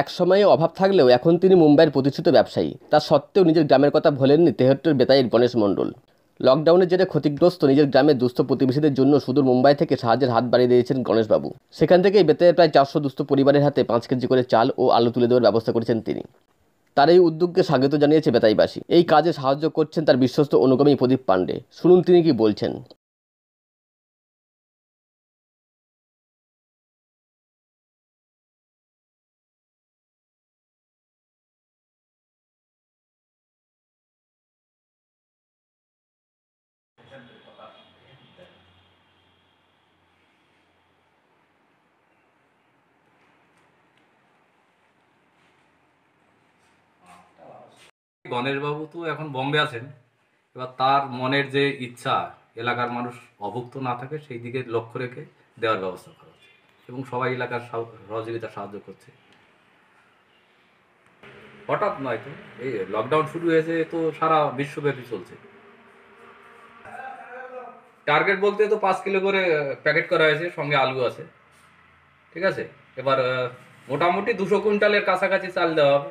এক সময়ে অভাব থাকলেও এখন তিনি মুম্বাইয়ের প্রতিষ্ঠিত ব্যবসায়ী তা সত্ত্বেও নিজের গ্রামের কথা ভোলেননি তেহট্টের বেতায়ের গণেশ মণ্ডল লকডাউনের জেরে ক্ষতিগ্রস্ত নিজের গ্রামে দুস্থ প্রতিবেশীদের জন্য সুদূর মুম্বাই থেকে সাহায্যের হাত বাড়িয়ে দিয়েছেন গণেশবাবু সেখান থেকেই বেতায়ের প্রায় চারশো দুস্থ পরিবারের হাতে পাঁচ কেজি করে চাল ও আলু তুলে দেওয়ার ব্যবস্থা করেছেন তিনি তার এই উদ্যোগকে স্বাগত জানিয়েছে বেতাইবাসী এই কাজে সাহায্য করছেন তার বিশ্বস্ত অনুগামী প্রদীপ পাণ্ডে শুনুন তিনি কি বলছেন গণেশবাবু তো এখন বম্বে আছেন এবার তার মনের যে ইচ্ছা এলাকার মানুষ অভুক্ত না থাকে সেই দিকে লক্ষ্য রেখে দেওয়ার ব্যবস্থা করা হচ্ছে এবং সবাই এলাকার সহযোগিতা সাহায্য করছে হঠাৎ নয় তো এই লকডাউন শুরু হয়েছে তো সারা বিশ্বব্যাপী চলছে টার্গেট বলতে তো পাঁচ কিলো করে প্যাকেট করা হয়েছে সঙ্গে আলু আছে ঠিক আছে এবার মোটামুটি দুশো কুইন্টালের কাছাকাছি চাল দেওয়া হবে